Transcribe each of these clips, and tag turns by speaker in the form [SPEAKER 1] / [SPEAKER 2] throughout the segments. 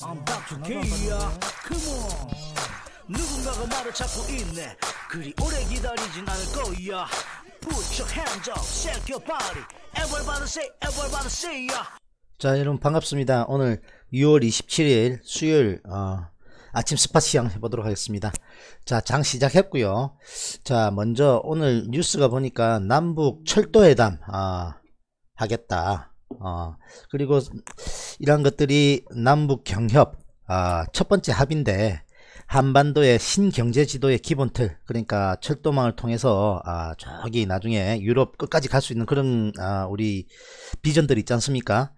[SPEAKER 1] I'm b a k Come on 누군가가 말을 찾고 있네 그리 오래 기다리진 않을 거야 Put your hands up, shake your body Everybody say, everybody say ya 자 여러분 반갑습니다 오늘 6월 27일 수요일 어, 아침 스팟 시향 해보도록 하겠습니다 자 장 시작했고요 자 먼저 오늘 뉴스가 보니까 남북 철도회담 아, 하겠다 어, 그리고 이러한 것들이 남북 경협 아, 첫 번째 합인데 한반도의 신경제 지도의 기본 틀 그러니까 철도망을 통해서 아, 저기 나중에 유럽 끝까지 갈 수 있는 그런 아, 우리 비전들 있지 않습니까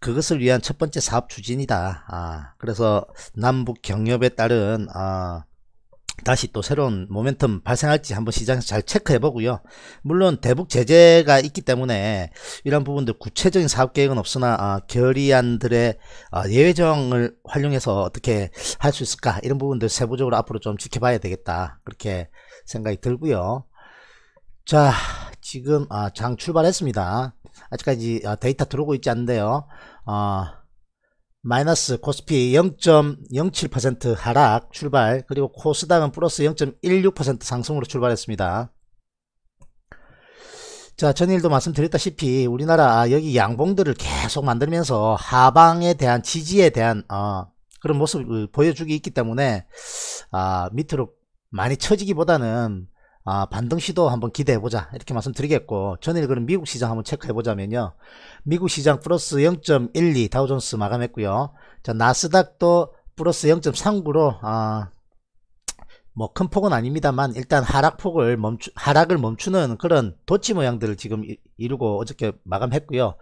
[SPEAKER 1] 그것을 위한 첫 번째 사업 추진이다 아, 그래서 남북 경협에 따른 아, 다시 또 새로운 모멘텀 발생할지 한번 시장에서 잘 체크해 보고요. 물론 대북 제재가 있기 때문에 이런 부분들 구체적인 사업 계획은 없으나 아, 결의안들의 아, 예외정을 활용해서 어떻게 할 수 있을까 이런 부분들 세부적으로 앞으로 좀 지켜봐야 되겠다 그렇게 생각이 들고요. 자 지금 아, 장 출발했습니다. 아직까지 아, 데이터 들어오고 있지 않는데요. 아, 마이너스 코스피 0.07% 하락 출발 그리고 코스닥은 플러스 0.16% 상승으로 출발했습니다. 자 전일도 말씀드렸다시피 우리나라 여기 양봉들을 계속 만들면서 하방에 대한 지지에 대한 어, 그런 모습을 보여주기 있기 때문에 아, 밑으로 많이 처지기보다는 아, 반등 시도 한번 기대해보자 이렇게 말씀드리겠고 전일 그럼 미국 시장 한번 체크해보자면요 미국 시장 플러스 0.12 다우존스 마감했고요 자 나스닥도 플러스 0.39로 아, 뭐 큰 폭은 아닙니다만 일단 하락폭을 멈추 하락을 멈추는 그런 도치 모양들을 지금 이루고 어저께 마감했고요.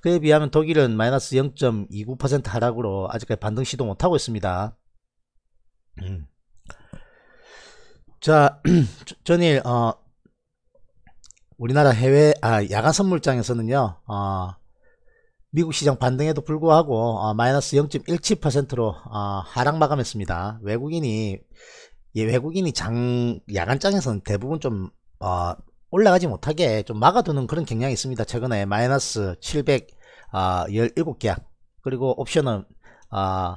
[SPEAKER 1] 그에 비하면 독일은 마이너스 0.29% 하락으로 아직까지 반등 시도 못하고 있습니다. 음. 자, 전일 어, 우리나라 해외 아, 야간 선물장에서는요. 어, 미국 시장 반등에도 불구하고 어, 마이너스 0.17%로 어, 하락 마감했습니다. 외국인이 예, 외국인이 장 야간장에서는 대부분 좀 어, 올라가지 못하게 좀 막아두는 그런 경향이 있습니다. 최근에 마이너스 7 1 7개약 그리고 옵션은 어,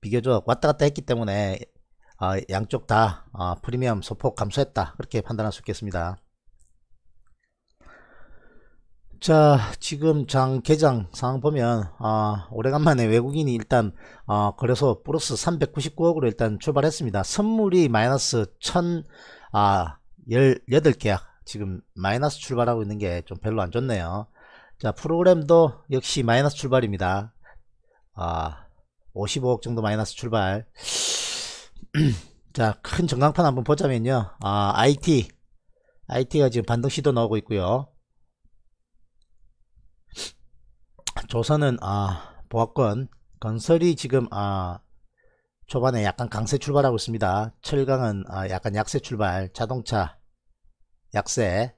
[SPEAKER 1] 비교적 왔다 갔다 했기 때문에 아, 양쪽 다 아, 프리미엄 소폭 감소했다 그렇게 판단할 수 있겠습니다 자 지금 장 개장 상황 보면 아, 오래간만에 외국인이 일단 아, 거래서 플러스 399억으로 일단 출발했습니다 선물이 마이너스 1000 아, 1 8개약 지금 마이너스 출발하고 있는 게 좀 별로 안 좋네요 자 프로그램도 역시 마이너스 출발입니다 아 55억 정도 마이너스 출발 자, 큰 전광판 한번 보자면요. 아, IT. IT가 지금 반등 시도 나오고 있고요. 조선은 아, 보합권 건설이 지금 아, 초반에 약간 강세 출발하고 있습니다. 철강은 아, 약간 약세 출발. 자동차 약세.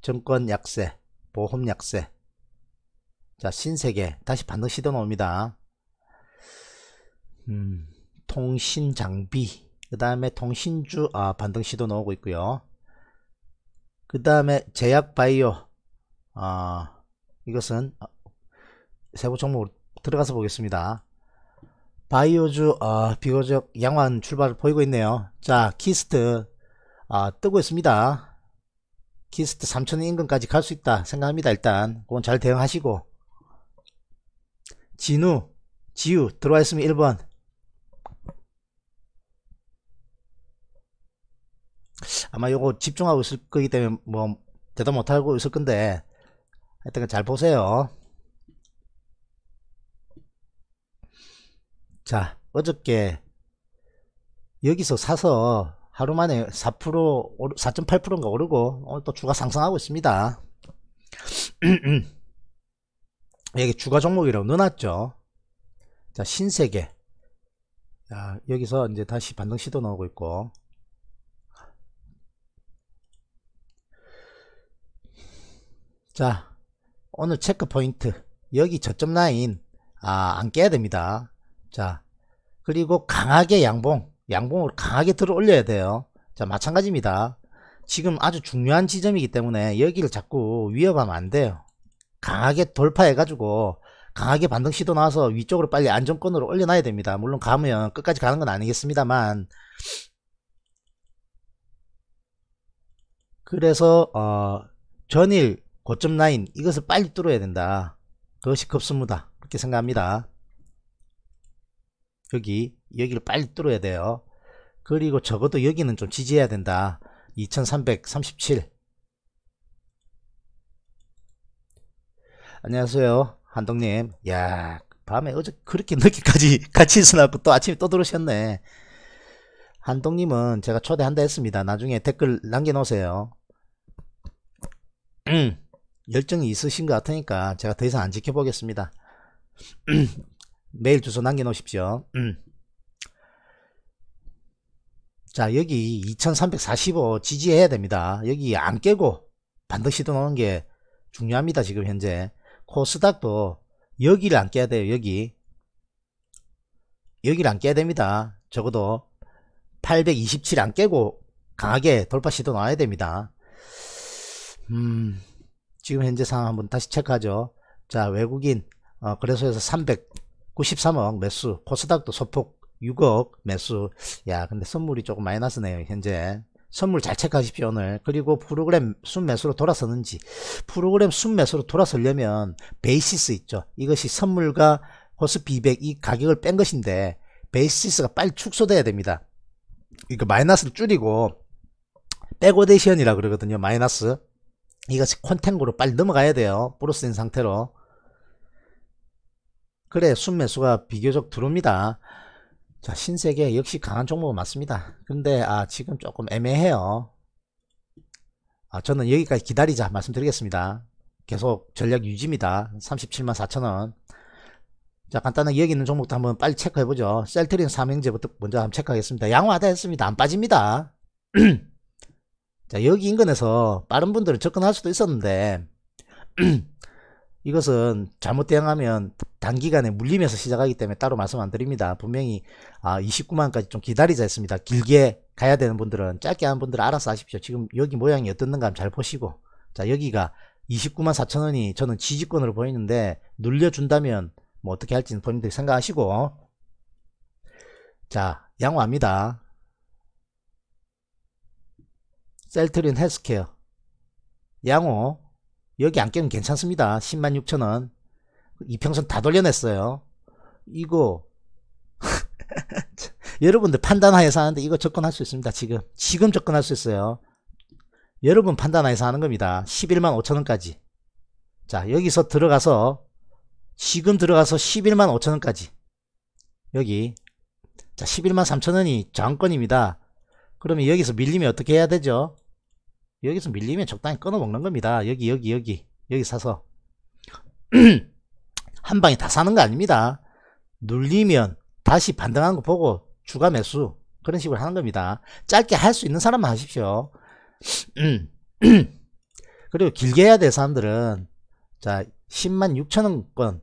[SPEAKER 1] 정권 약세. 보험 약세. 자, 신세계 다시 반등 시도 나옵니다. 음. 통신 장비, 그 다음에 통신주, 아, 반등시도 나오고 있고요. 그 다음에 제약 바이오, 아, 이것은 세부 종목 들어가서 보겠습니다. 바이오주 아, 비교적 양호한 출발을 보이고 있네요. 자 키스트 아, 뜨고 있습니다. 키스트 3천원 인근까지 갈 수 있다 생각합니다. 일단 그건 잘 대응하시고 진우 지우 들어와 있으면 1번 아마 요거 집중하고 있을 거기 때문에 뭐 대답 못하고 있을 건데 하여튼 잘 보세요 자 어저께 여기서 사서 하루 만에 4% 4.8%인가 오르고 오늘 또 주가 상승하고 있습니다 여기 주가 종목이라고 넣어놨죠 자 신세계 자, 아, 여기서 이제 다시 반등 시도 나오고 있고 자 오늘 체크 포인트 여기 저점 라인 아, 안 깨야 됩니다 자 그리고 강하게 양봉 양봉을 강하게 들어 올려야 돼요 자 마찬가지입니다 지금 아주 중요한 지점이기 때문에 여기를 자꾸 위협하면 안 돼요 강하게 돌파해 가지고 강하게 반등 시도 나와서 위쪽으로 빨리 안정권으로 올려놔야 됩니다 물론 가면 끝까지 가는 건 아니겠습니다만 그래서 어, 전일 고점 라인 이것을 빨리 뚫어야 된다. 그것이 급습니다. 그렇게 생각합니다. 여기 여기를 빨리 뚫어야 돼요. 그리고 적어도 여기는 좀 지지해야 된다. 2337 안녕하세요 한동님 야 밤에 어제 그렇게 늦게까지 같이 있어놨고 또 아침에 또 들어오셨네 한동님은 제가 초대한다 했습니다 나중에 댓글 남겨놓으세요 음. 열정이 있으신 것 같으니까 제가 더 이상 안 지켜보겠습니다. 메일 주소 남겨놓으십시오. 자 여기 2345 지지해야 됩니다. 여기 안 깨고 반드시 들어오는 게 중요합니다. 지금 현재 코스닥도 여기를 안 깨야 돼요. 여기 여기를 안 깨야 됩니다. 적어도 827 안 깨고 강하게 돌파 시도 나와야 됩니다. 음, 지금 현재 상황 한번 다시 체크하죠. 자, 외국인 어, 거래소에서 393억 매수, 코스닥도 소폭 6억 매수. 야, 근데 선물이 조금 마이너스네요, 현재. 선물 잘 체크하십시오 오늘 그리고 프로그램 순매수로 돌아서는지 프로그램 순매수로 돌아서려면 베이시스 있죠 이것이 선물과 코스피 200이 가격을 뺀 것인데 베이시스가 빨리 축소돼야 됩니다 이거 마이너스를 줄이고 백오데이션이라 그러거든요 마이너스 이것이 콘탱고로 빨리 넘어가야 돼요. 부러스인 상태로. 그래 순매수가 비교적 들어옵니다. 자 신세계 역시 강한 종목은 맞습니다. 근데 아 지금 조금 애매해요. 아 저는 여기까지 기다리자 말씀드리겠습니다. 계속 전략 유지입니다. 37만 4천원. 자 간단하게 여기 있는 종목도 한번 빨리 체크해보죠. 셀트린 삼행제부터 먼저 한번 체크하겠습니다. 양호하다 했습니다. 안 빠집니다. 자, 여기 인근에서 빠른 분들은 접근할 수도 있었는데, 이것은 잘못 대응하면 단기간에 물리면서 시작하기 때문에 따로 말씀 안 드립니다. 분명히 아, 29만까지 좀 기다리자 했습니다. 길게 가야 되는 분들은 짧게 하는 분들은 알아서 하십시오. 지금 여기 모양이 어떻는가 잘 보시고 자 여기가 29만 4천원이 저는 지지권으로 보이는데 눌려준다면 뭐 어떻게 할지는 본인들이 생각하시고 자 양호합니다. 셀트린 헬스케어 양호 여기 안 깨면 괜찮습니다 10만 6천원 이평선 다 돌려냈어요 이거 여러분들 판단하여서 하는데 이거 접근할 수 있습니다 지금 지금 접근할 수 있어요 여러분 판단하여서 하는 겁니다 11만 5천원까지 자 여기서 들어가서 지금 들어가서 11만 5천원까지 여기 자 11만 3천원이 저항권입니다 그러면 여기서 밀리면 어떻게 해야 되죠 여기서 밀리면 적당히 끊어 먹는 겁니다 여기 여기 여기 여기 사서 한 방에 다 사는 거 아닙니다 눌리면 다시 반등하는 거 보고 추가 매수 그런 식으로 하는 겁니다 짧게 할 수 있는 사람만 하십시오 그리고 길게 해야 될 사람들은 자 10만 6천원권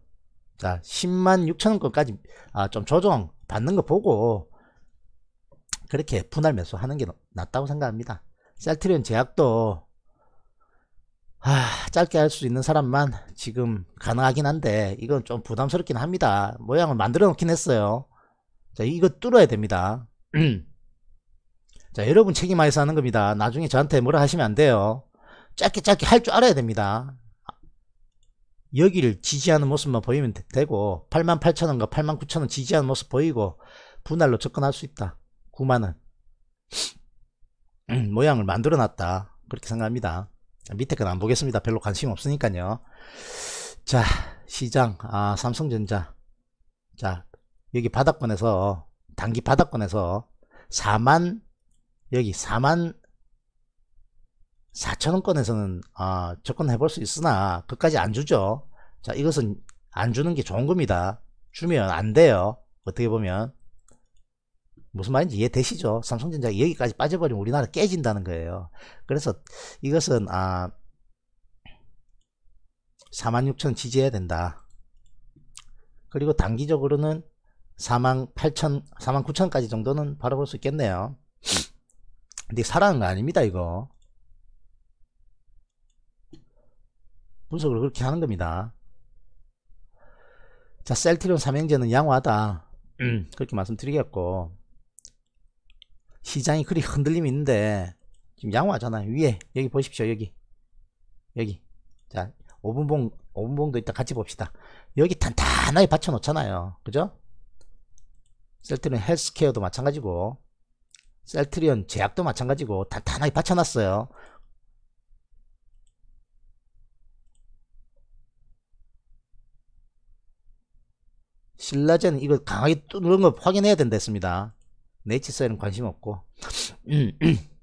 [SPEAKER 1] 자 10만 6천원권까지 아, 좀 조정 받는 거 보고 그렇게 분할 매수하는 게 낫다고 생각합니다 셀트리온 제약도 아, 짧게 할 수 있는 사람만 지금 가능하긴 한데 이건 좀 부담스럽긴 합니다 모양을 만들어 놓긴 했어요 자 이거 뚫어야 됩니다 자 여러분 책임하에서 하는 겁니다 나중에 저한테 뭐라 하시면 안 돼요 짧게 짧게 할 줄 알아야 됩니다 여기를 지지하는 모습만 보이면 되, 고 88,000원과 89,000원 지지하는 모습 보이고 분할로 접근할 수 있다 9만원 음, 모양을 만들어 놨다 그렇게 생각합니다 밑에 건 안 보겠습니다 별로 관심 없으니까요 자 시장 아 삼성전자 자 여기 바닥권에서 단기 바닥권에서 4만 여기 4만 4천원권에서는 아, 접근해 볼 수 있으나 끝까지안 주죠 자 이것은 안 주는 게 좋은 겁니다 주면 안 돼요 어떻게 보면 무슨 말인지 이해되시죠? 삼성전자 여기까지 빠져버리면 우리나라 깨진다는 거예요. 그래서 이것은 아46,000 지지해야 된다. 그리고 단기적으로는 48,000, 49,000까지 정도는 바라볼 수 있겠네요. 근데 사랑한 거 아닙니다, 이거. 분석을 그렇게 하는 겁니다. 자, 셀트리온 삼행제는 양호하다. 음. 그렇게 말씀드리겠고 시장이 그리 흔들림 이 있는데 지금 양호하잖아요 위에 여기 보십시오 여기 여기 자 5분봉 5분봉도 있다 같이 봅시다 여기 단단하게 받쳐 놓잖아요 그죠 셀트리온 헬스케어도 마찬가지고 셀트리온 제약도 마찬가지고 단단하게 받쳐 놨어요 신라젠 이거 강하게 뚫는 거 확인해야 된다했습니다 네이치사에는 관심 없고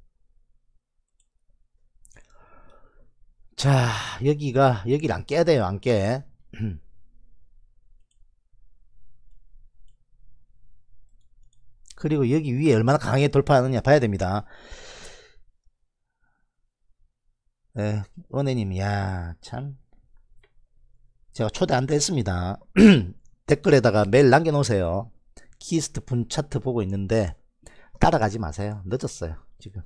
[SPEAKER 1] 자 여기가 여기를 안 깨야 돼요 안 깨. 그리고 여기 위에 얼마나 강하게 돌파하느냐 봐야 됩니다. 에, 은혜님, 야, 참. 제가 초대 안 됐습니다. 댓글에다가 메일 남겨놓으세요. 키스트 분 차트 보고 있는데 따라가지 마세요. 늦었어요. 지금.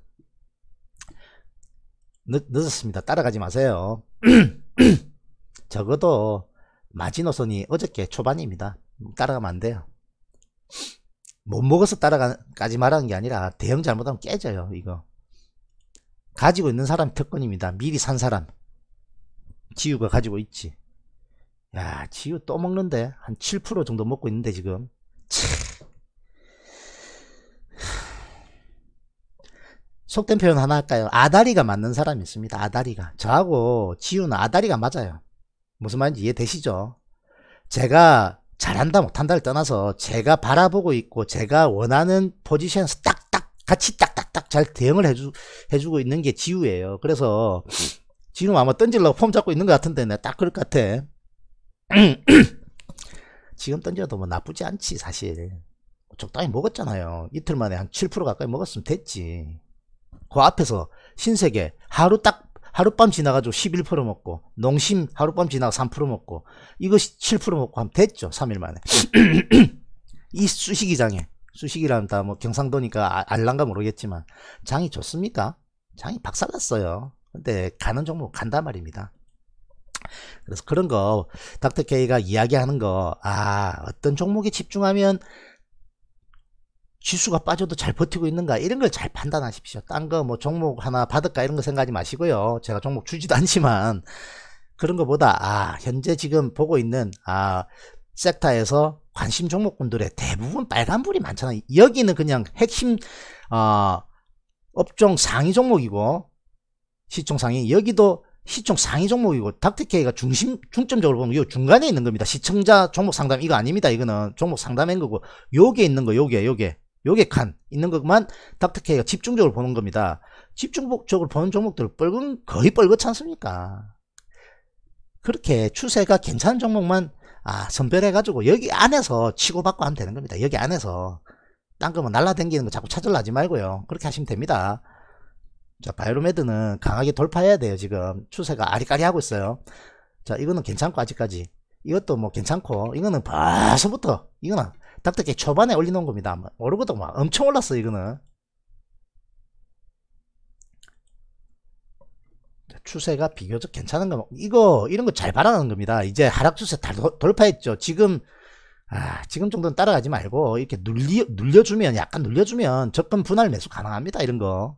[SPEAKER 1] 늦, 늦었습니다. 따라가지 마세요. 적어도 마지노선이 어저께 초반입니다. 따라가면 안 돼요. 못 먹어서 따라가지 말하는 게 아니라 대형 잘못하면 깨져요. 이거. 가지고 있는 사람이 특권입니다. 미리 산 사람. 지우가 가지고 있지. 야, 지우 또 먹는데? 한 7% 정도 먹고 있는데, 지금. 속된 표현 하나 할까요? 아다리가 맞는 사람이 있습니다. 아다리가. 저하고 지우는 아다리가 맞아요. 무슨 말인지 이해되시죠? 제가 잘한다 못한다를 떠나서 제가 바라보고 있고 제가 원하는 포지션에서 딱딱 같이 딱딱딱 잘 대응을 해주, 해주고 있는 게 지우예요. 그래서 지우는 아마 던질라고 폼 잡고 있는 것 같은데 내가 딱 그럴 것 같아. 음, 음. 지금 던져도 뭐 나쁘지 않지 사실 적당히 먹었잖아요 이틀 만에 한 7% 가까이 먹었으면 됐지 그 앞에서 신세계 하루 딱 하룻밤 지나가지고 11% 먹고 농심 하룻밤 지나가 3% 먹고 이거 7% 먹고 하면 됐죠 3일 만에 이 수식이장에 수식이라면 다뭐 경상도니까 아, 알란가 모르겠지만 장이 좋습니까? 장이 박살났어요 근데 가는 종목 간단 말입니다 그래서 그런 거 닥터 케이가 이야기하는 거아 어떤 종목에 집중하면 지수가 빠져도 잘 버티고 있는가 이런 걸 잘 판단하십시오 딴 거 뭐 종목 하나 받을까 이런 거 생각하지 마시고요 제가 종목 주지도 않지만 그런 것보다아 현재 지금 보고 있는 아 섹터에서 관심 종목군들의 대부분 빨간불이 많잖아요 여기는 그냥 핵심 어, 업종 상위 종목이고 시총 상위 여기도 시청 상위 종목이고 닥터케이가 중심 중점적으로 보면 요 중간에 있는 겁니다. 시청자 종목 상담 이거 아닙니다. 이거는 종목 상담인 거고 요게 있는 거 요게 요게 요게 칸 있는 것만 닥터케이가 집중적으로 보는 겁니다. 집중적으로 보는 종목들 뻘근 거의 뻘긋지 않습니까? 그렇게 추세가 괜찮은 종목만 아 선별해가지고 여기 안에서 치고받고 하면 되는 겁니다. 여기 안에서 딴 거면 날라댕기는 거 자꾸 찾으려 하지 말고요. 그렇게 하시면 됩니다. 자 바이로메드는 강하게 돌파해야 돼요 지금 추세가 아리까리하고 있어요 자 이거는 괜찮고 아직까지 이것도 뭐 괜찮고 이거는 벌써부터 이거는 닥터게 초반에 올리놓은 겁니다 뭐, 오르고도 막 엄청 올랐어 이거는 추세가 비교적 괜찮은 거 이거 이런 거 잘 바라는 겁니다 이제 하락 추세 다 돌파했죠 지금 아, 지금 정도는 따라가지 말고 이렇게 눌리, 눌려주면 약간 눌려주면 적금 분할 매수 가능합니다 이런 거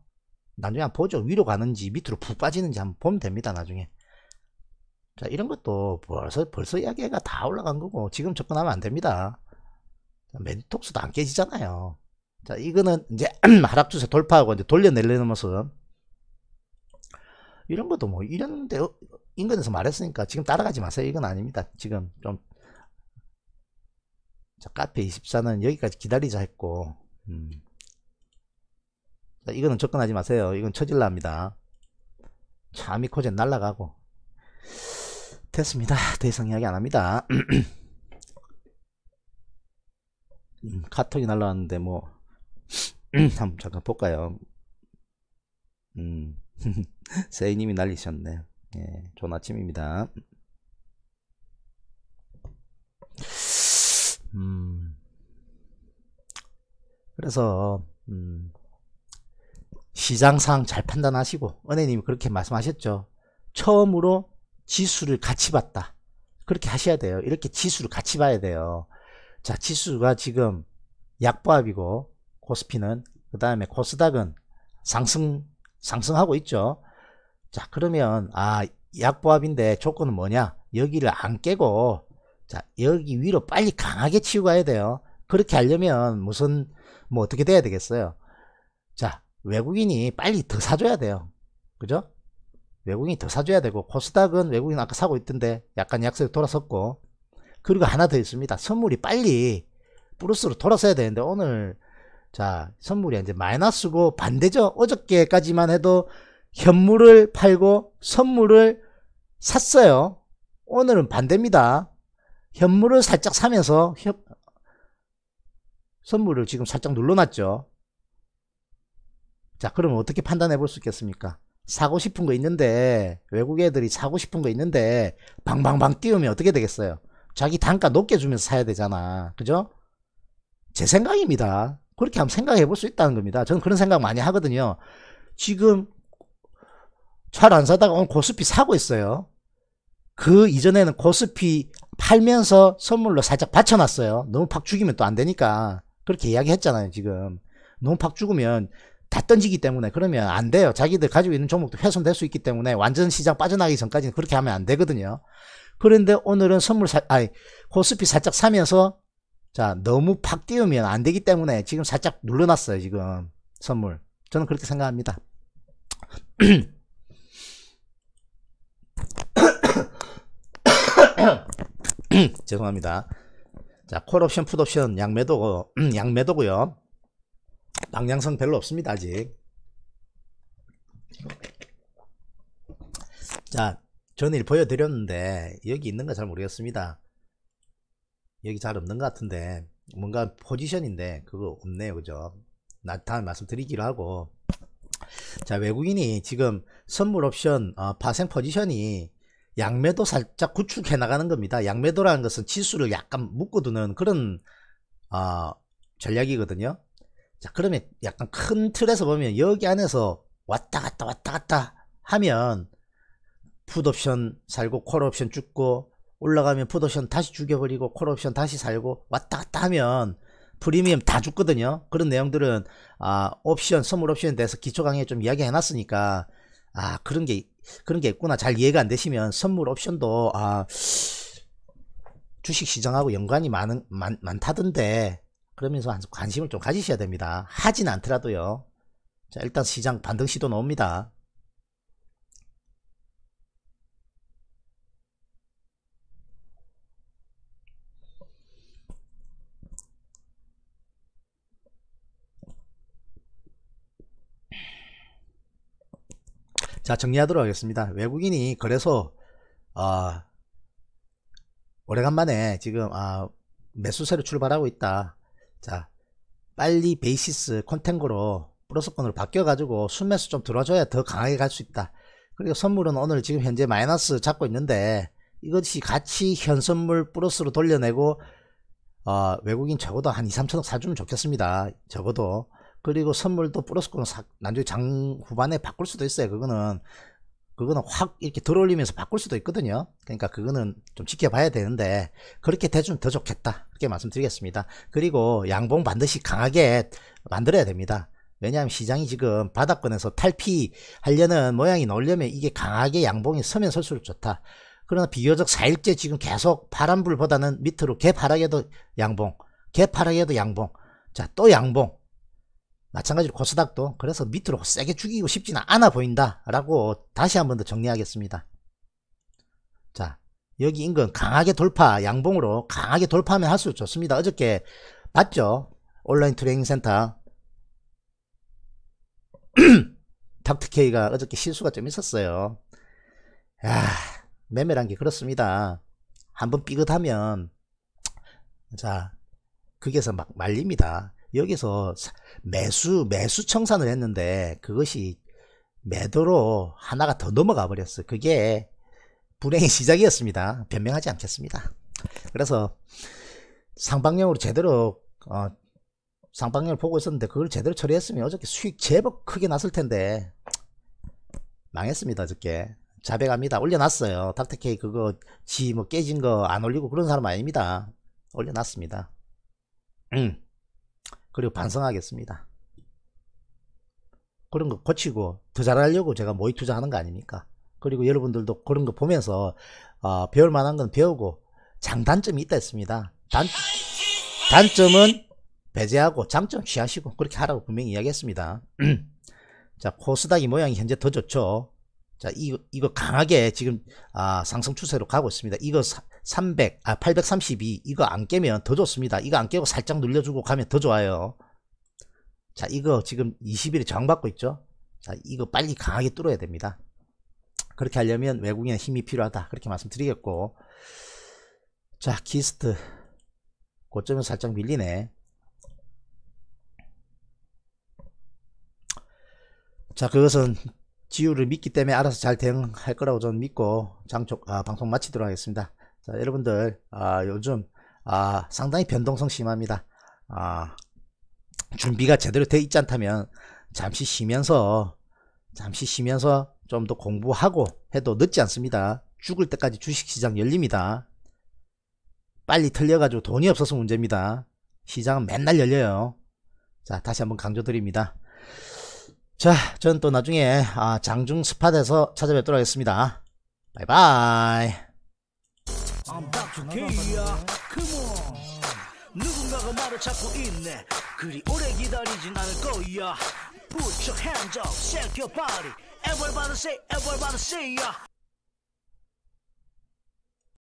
[SPEAKER 1] 나중에 한번 보죠 위로 가는지 밑으로 푹 빠지는지 한번 보면 됩니다 나중에 자 이런 것도 벌써 벌써 이야기가 다 올라간 거고 지금 접근하면 안 됩니다 매톡스도안 깨지잖아요 자 이거는 이제 하락 추세 돌파하고 이제 돌려내려는 모습 이런 것도 뭐 이런데 어, 인근에서 말했으니까 지금 따라가지 마세요 이건 아닙니다 지금 좀 자, 카페 24는 여기까지 기다리자 했고 음. 이거는 접근하지 마세요. 이건 처질라 합니다. 잠이 코젠 날라가고 됐습니다. 더 이상 이야기 안 합니다. 음, 카톡이 날라왔는데 뭐 한번 잠깐 볼까요? 음, 세이님이 날리셨네. 예, 좋은 아침입니다. 음, 그래서 음, 시장 상잘 판단하시고 은혜님이 그렇게 말씀하셨죠. 처음으로 지수를 같이 봤다. 그렇게 하셔야 돼요. 이렇게 지수를 같이 봐야 돼요. 자, 지수가 지금 약보합이고 코스피는 그 다음에 코스닥은 상승 상승하고 있죠. 자, 그러면 아 약보합인데 조건은 뭐냐? 여기를 안 깨고 자 여기 위로 빨리 강하게 치고 가야 돼요. 그렇게 하려면 무슨 뭐 어떻게 돼야 되겠어요? 자 외국인이 빨리 더 사줘야 돼요. 그죠? 외국인이 더 사줘야 되고 코스닥은 외국인 아까 사고 있던데 약간 약세로 돌아섰고 그리고 하나 더 있습니다. 선물이 빨리 플러스로 돌아서야 되는데 오늘 자 선물이 이제 마이너스고 반대죠. 어저께까지만 해도 현물을 팔고 선물을 샀어요. 오늘은 반대입니다. 현물을 살짝 사면서 협... 선물을 지금 살짝 눌러놨죠. 자, 그러면 어떻게 판단해 볼 수 있겠습니까? 사고 싶은 거 있는데, 외국 애들이 사고 싶은 거 있는데, 방방방 띄우면 어떻게 되겠어요? 자기 단가 높게 주면서 사야 되잖아. 그죠? 제 생각입니다. 그렇게 한번 생각해 볼 수 있다는 겁니다. 저는 그런 생각 많이 하거든요. 지금 잘안 사다가 오늘 고스피 사고 있어요. 그 이전에는 고스피 팔면서 선물로 살짝 받쳐놨어요. 너무 팍 죽이면 또 안 되니까. 그렇게 이야기 했잖아요, 지금. 너무 팍 죽으면 다 던지기 때문에 그러면 안 돼요. 자기들 가지고 있는 종목도 훼손될 수 있기 때문에 완전 시장 빠져나기 가 전까지는 그렇게 하면 안 되거든요. 그런데 오늘은 선물 사, 아니, 코스피 살짝 사면서 자, 너무 팍 띄우면 안 되기 때문에 지금 살짝 눌러놨어요, 지금. 선물. 저는 그렇게 생각합니다. 죄송합니다. 자, 콜옵션, 풋옵션 양매도고, 음, 양매도고요. 방향성 별로 없습니다 아직 자 전일 보여드렸는데 여기 있는 거 잘 모르겠습니다 여기 잘 없는 것 같은데 뭔가 포지션인데 그거 없네요 그죠 나타나 말씀드리기로 하고 자 외국인이 지금 선물 옵션 어, 파생 포지션이 양매도 살짝 구축해 나가는 겁니다 양매도라는 것은 지수를 약간 묶어두는 그런 어, 전략이거든요 자, 그러면 약간 큰 틀에서 보면 여기 안에서 왔다 갔다 왔다 갔다 하면 풋옵션 살고 콜옵션 죽고 올라가면 풋옵션 다시 죽여버리고 콜옵션 다시 살고 왔다 갔다 하면 프리미엄 다 죽거든요. 그런 내용들은 아, 옵션, 선물 옵션에 대해서 기초 강의에 좀 이야기해 놨으니까 아, 그런 게 그런 게 있구나. 잘 이해가 안 되시면 선물 옵션도 아 주식 시장하고 연관이 많은 많, 많다던데 그러면서 관심을 좀 가지셔야 됩니다. 하진 않더라도요. 자, 일단 시장 반등 시도 나옵니다. 자 정리하도록 하겠습니다 외국인이 그래서 어, 오래간만에 지금 아, 매수세로 출발하고 있다 자 빨리 베이시스 컨텐거로 플러스권으로 바뀌어가지고 순매수 좀 들어줘야 더 강하게 갈 수 있다. 그리고 선물은 오늘 지금 현재 마이너스 잡고 있는데 이것이 같이 현 선물 플러스로 돌려내고 어, 외국인 적어도 한 2, 3천억 사주면 좋겠습니다. 적어도. 그리고 선물도 플러스권 난조에장 후반에 바꿀 수도 있어요. 그거는 그거는 확 이렇게 들어올리면서 바꿀 수도 있거든요 그러니까 그거는 좀 지켜봐야 되는데 그렇게 대주면 더 좋겠다 그렇게 말씀드리겠습니다 그리고 양봉 반드시 강하게 만들어야 됩니다 왜냐하면 시장이 지금 바닥권에서 탈피하려는 모양이 나오려면 이게 강하게 양봉이 서면 설수록 좋다 그러나 비교적 4일째 지금 계속 파란불보다는 밑으로 개파라게도 양봉 개파라게도 양봉 자또 양봉 마찬가지로 코스닥도 그래서 밑으로 세게 죽이고 싶지는 않아 보인다 라고 다시 한번 더 정리하겠습니다 자 여기 인근 강하게 돌파 양봉으로 강하게 돌파하면 할수록 좋습니다 어저께 봤죠 온라인 트레이닝 센터 닥터케이가 어저께 실수가 좀 있었어요 야 매매란 게 그렇습니다 한번 삐긋하면자그게서막 말립니다 여기서 매수 매수 청산을 했는데 그것이 매도로 하나가 더 넘어가 버렸어 그게 불행의 시작이었습니다 변명하지 않겠습니다 그래서 상방형으로 제대로 어, 상방형을 보고 있었는데 그걸 제대로 처리했으면 어저께 수익 제법 크게 났을 텐데 망했습니다 어저께 자백합니다 올려놨어요 닥터케이 그거 지 뭐 깨진 거 안 올리고 그런 사람 아닙니다 올려놨습니다 음. 그리고 반성하겠습니다. 그런 거 고치고 더 잘하려고 제가 모의 투자하는 거 아닙니까? 그리고 여러분들도 그런 거 보면서 어, 배울 만한 건 배우고 장단점이 있다 했습니다. 단, 단점은 배제하고 장점 취하시고 그렇게 하라고 분명히 이야기했습니다. 자 코스닥이 모양이 현재 더 좋죠. 자 이, 이거 강하게 지금 아, 상승 추세로 가고 있습니다. 이거 사, 300, 아, 832 이거 안 깨면 더 좋습니다. 이거 안 깨고 살짝 눌려주고 가면 더 좋아요. 자, 이거 지금 20일에 저항받고 있죠? 자, 이거 빨리 강하게 뚫어야 됩니다. 그렇게 하려면 외국인의 힘이 필요하다. 그렇게 말씀드리겠고. 자, 키스트. 고점은 살짝 밀리네. 자, 그것은 지우를 믿기 때문에 알아서 잘 대응할 거라고 저는 믿고 장촉, 아, 방송 마치도록 하겠습니다. 자, 여러분들, 아, 요즘, 아, 상당히 변동성 심합니다. 아, 준비가 제대로 돼 있지 않다면, 잠시 쉬면서, 잠시 쉬면서 좀 더 공부하고 해도 늦지 않습니다. 죽을 때까지 주식시장 열립니다. 빨리 틀려가지고 돈이 없어서 문제입니다. 시장은 맨날 열려요. 자, 다시 한번 강조드립니다. 자, 저는 또 나중에, 아, 장중 스팟에서 찾아뵙도록 하겠습니다. 바이바이. 부케이야 컴온 누군가가 말을 찾고 있네 그리 오래 기다리진 않을 거야 Put your hands up, shake your body Everybody say, everybody say yeah